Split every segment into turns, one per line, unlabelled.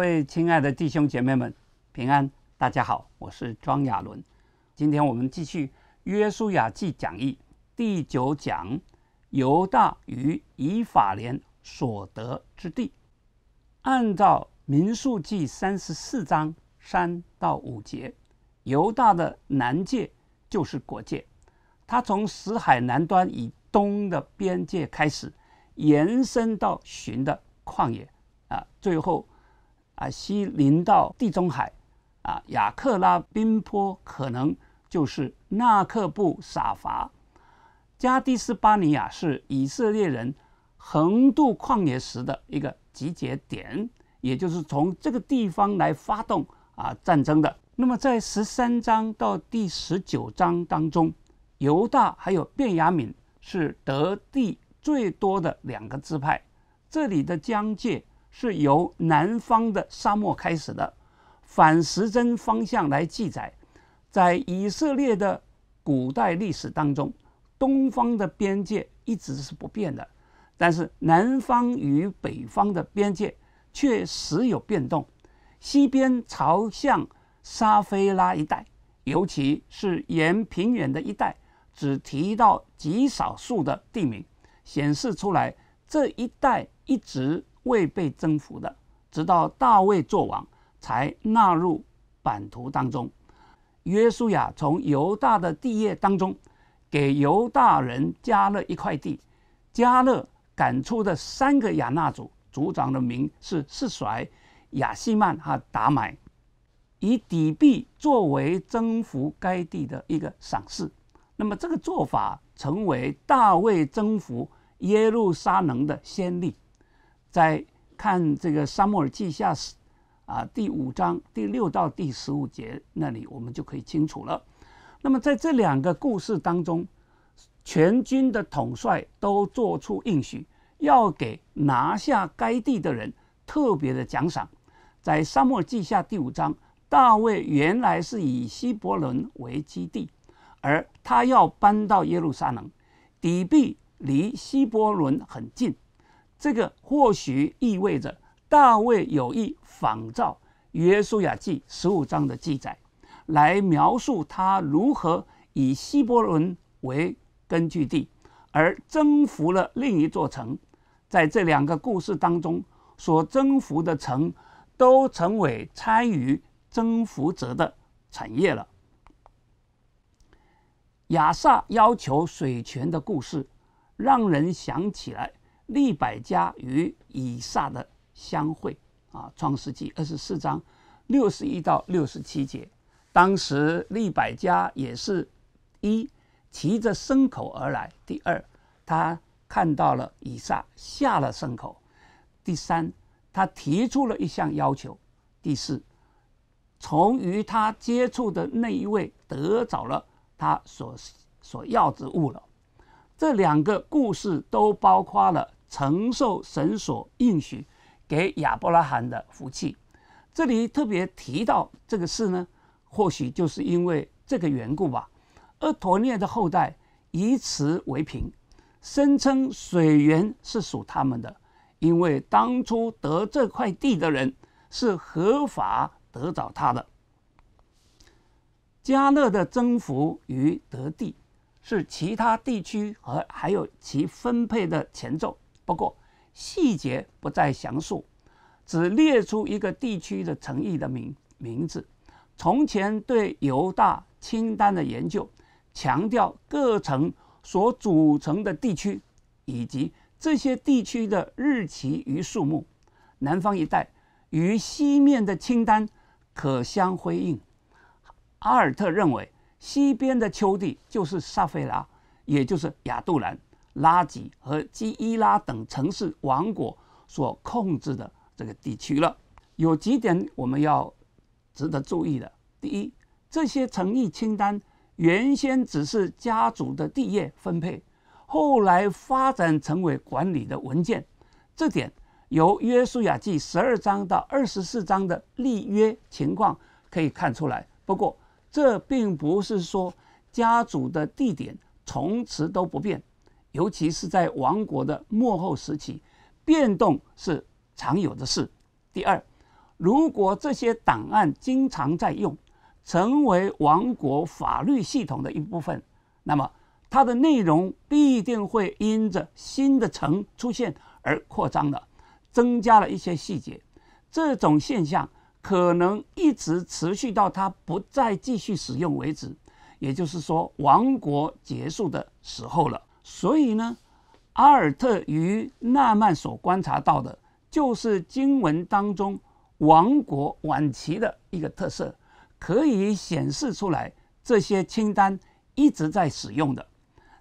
各位亲爱的弟兄姐妹们，平安，大家好，我是庄亚伦。今天我们继续《约书亚记》讲义第九讲：犹大与以法莲所得之地。按照《民数记》三十四章三到五节，犹大的南界就是国界，它从死海南端以东的边界开始，延伸到寻的旷野啊，最后。啊，西临到地中海，啊，雅克拉冰坡可能就是纳克布撒伐，加蒂斯巴尼亚是以色列人横渡旷野时的一个集结点，也就是从这个地方来发动啊战争的。那么，在十三章到第十九章当中，犹大还有便雅敏是得地最多的两个支派，这里的疆界。是由南方的沙漠开始的，反时针方向来记载。在以色列的古代历史当中，东方的边界一直是不变的，但是南方与北方的边界却时有变动。西边朝向沙菲拉一带，尤其是沿平原的一带，只提到极少数的地名，显示出来这一带一直。未被征服的，直到大卫做王才纳入版图当中。约书亚从犹大的地业当中给犹大人加了一块地，加勒赶出的三个亚纳族族长的名是四甩、亚西曼和达买，以底币作为征服该地的一个赏赐。那么这个做法成为大卫征服耶路撒冷的先例。在看这个《沙漠记下》啊第五章第六到第十五节那里，我们就可以清楚了。那么在这两个故事当中，全军的统帅都做出应许，要给拿下该地的人特别的奖赏。在《沙漠记下》第五章，大卫原来是以希伯伦为基地，而他要搬到耶路撒冷，底壁离希伯伦很近。这个或许意味着大卫有意仿照约书亚记十五章的记载，来描述他如何以希伯伦为根据地，而征服了另一座城。在这两个故事当中，所征服的城都成为参与征服者的产业了。亚萨要求水泉的故事，让人想起来。利百加与以撒的相会，啊，《创世纪》二十四章六十一到六十七节。当时利百加也是，一骑着牲口而来；第二，他看到了以撒，下了牲口；第三，他提出了一项要求；第四，从与他接触的那一位得着了他所所要之物了。这两个故事都包括了。承受神所应许给亚伯拉罕的福气，这里特别提到这个事呢，或许就是因为这个缘故吧。厄陀涅的后代以此为凭，声称水源是属他们的，因为当初得这块地的人是合法得着他的。加勒的征服与得地，是其他地区和还有其分配的前奏。不过细节不再详述，只列出一个地区的诚意的名名字。从前对犹大清单的研究，强调各城所组成的地区，以及这些地区的日期与数目。南方一带与西面的清单可相辉映。阿尔特认为，西边的丘地就是撒菲拉，也就是亚杜兰。拉吉和基伊拉等城市王国所控制的这个地区了，有几点我们要值得注意的。第一，这些诚意清单原先只是家族的地业分配，后来发展成为管理的文件。这点由约书亚记十二章到二十四章的立约情况可以看出来。不过，这并不是说家族的地点从此都不变。尤其是在王国的幕后时期，变动是常有的事。第二，如果这些档案经常在用，成为王国法律系统的一部分，那么它的内容必定会因着新的城出现而扩张的，增加了一些细节。这种现象可能一直持续到它不再继续使用为止，也就是说，王国结束的时候了。所以呢，阿尔特与纳曼所观察到的，就是经文当中王国晚期的一个特色，可以显示出来这些清单一直在使用的，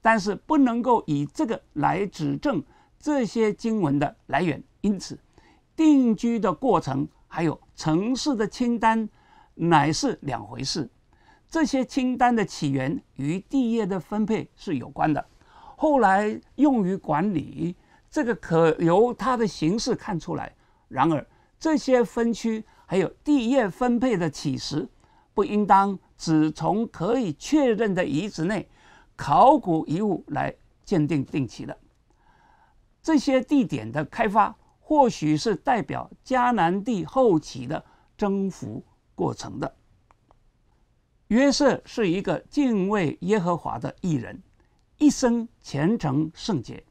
但是不能够以这个来指证这些经文的来源。因此，定居的过程还有城市的清单乃是两回事。这些清单的起源与地业的分配是有关的。后来用于管理，这个可由它的形式看出来。然而，这些分区还有地业分配的起始，不应当只从可以确认的遗址内考古遗物来鉴定定期的。这些地点的开发，或许是代表迦南地后期的征服过程的。约瑟是一个敬畏耶和华的艺人。一生虔诚圣洁，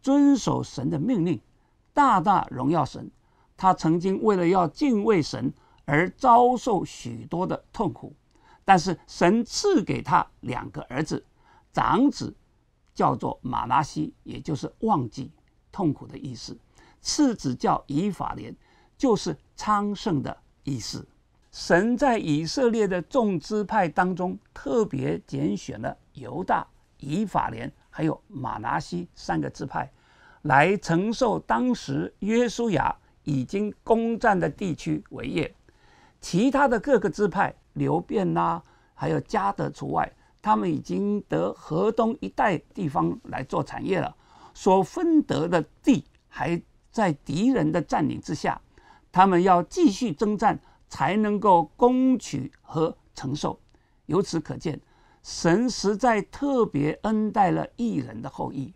遵守神的命令，大大荣耀神。他曾经为了要敬畏神而遭受许多的痛苦，但是神赐给他两个儿子，长子叫做马拉西，也就是忘记痛苦的意思；次子叫以法莲，就是昌盛的意思。神在以色列的众支派当中，特别拣选了犹大。以法莲、还有马拿西三个支派，来承受当时约书亚已经攻占的地区为业；其他的各个支派，流变啦，还有加德除外，他们已经得河东一带地方来做产业了。所分得的地还在敌人的占领之下，他们要继续征战才能够攻取和承受。由此可见。神实在特别恩待了异人的后裔，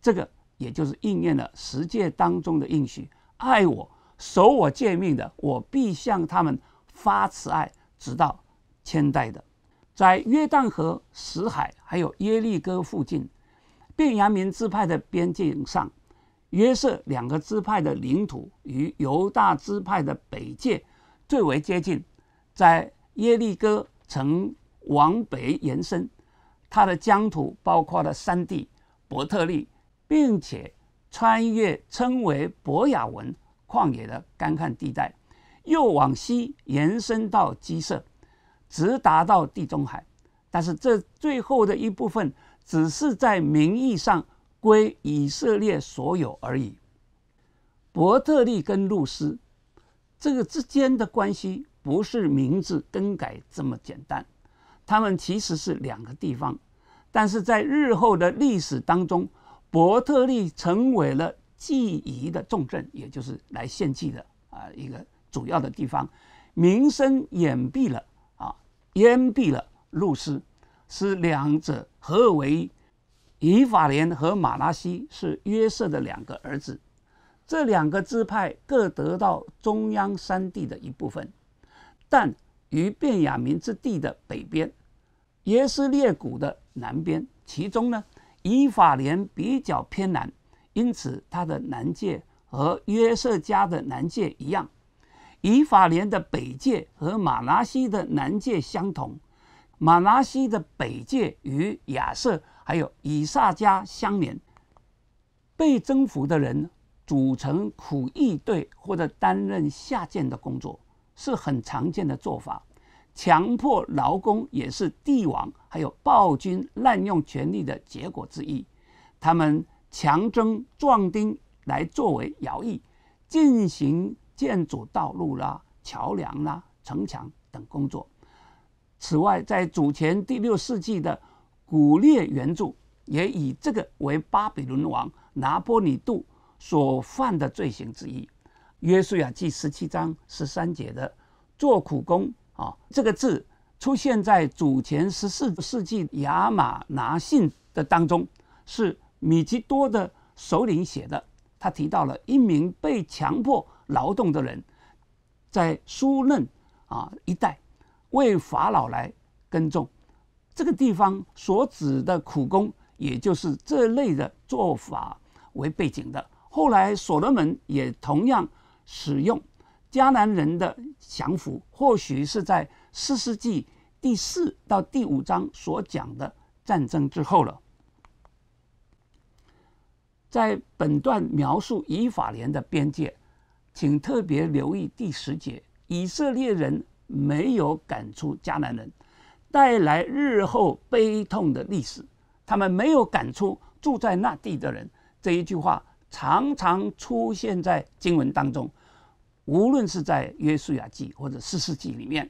这个也就是应验了十诫当中的应许：爱我、守我诫命的，我必向他们发慈爱，直到千代的。在约旦河死海还有耶利哥附近，便雅明支派的边境上，约瑟两个支派的领土与犹大支派的北界最为接近，在耶利哥城。往北延伸，它的疆土包括了山地伯特利，并且穿越称为伯雅文旷野的干旱地带，又往西延伸到基色，直达到地中海。但是这最后的一部分只是在名义上归以色列所有而已。伯特利跟路斯这个之间的关系，不是名字更改这么简单。他们其实是两个地方，但是在日后的历史当中，伯特利成为了祭仪的重镇，也就是来献祭的啊一个主要的地方，名声掩蔽了啊掩蔽了路斯，是两者合为？以法莲和马拉西是约瑟的两个儿子，这两个支派各得到中央山地的一部分，但。于便雅明之地的北边，耶斯列谷的南边。其中呢，以法莲比较偏南，因此它的南界和约瑟家的南界一样。以法莲的北界和马拉西的南界相同，马拉西的北界与亚瑟还有以萨迦相连。被征服的人组成苦役队，或者担任下贱的工作。是很常见的做法，强迫劳工也是帝王还有暴君滥用权力的结果之一。他们强征壮丁来作为徭役，进行建筑道路啦、桥梁啦、城墙等工作。此外，在主前第六世纪的古列原著也以这个为巴比伦王拿波里杜所犯的罪行之一。约书亚记十七章十三节的“做苦工”啊，这个字出现在主前十四世纪亚玛拿信的当中，是米吉多的首领写的。他提到了一名被强迫劳动的人，在苏嫩啊一带为法老来耕种。这个地方所指的苦工，也就是这类的做法为背景的。后来所罗门也同样。使用迦南人的降服，或许是在四世纪第四到第五章所讲的战争之后了。在本段描述以法莲的边界，请特别留意第十节：以色列人没有赶出迦南人，带来日后悲痛的历史。他们没有赶出住在那地的人。这一句话。常常出现在经文当中，无论是在《约书亚记》或者《四世纪里面，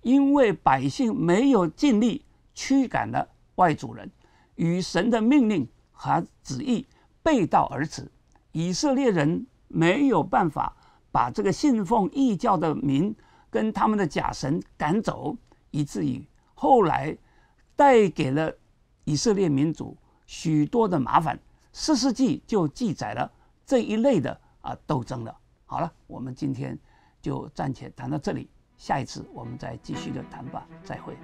因为百姓没有尽力驱赶了外族人，与神的命令和旨意背道而驰，以色列人没有办法把这个信奉异教的民跟他们的假神赶走，以至于后来带给了以色列民族许多的麻烦。四世纪就记载了这一类的啊斗争了。好了，我们今天就暂且谈到这里，下一次我们再继续的谈吧。再会。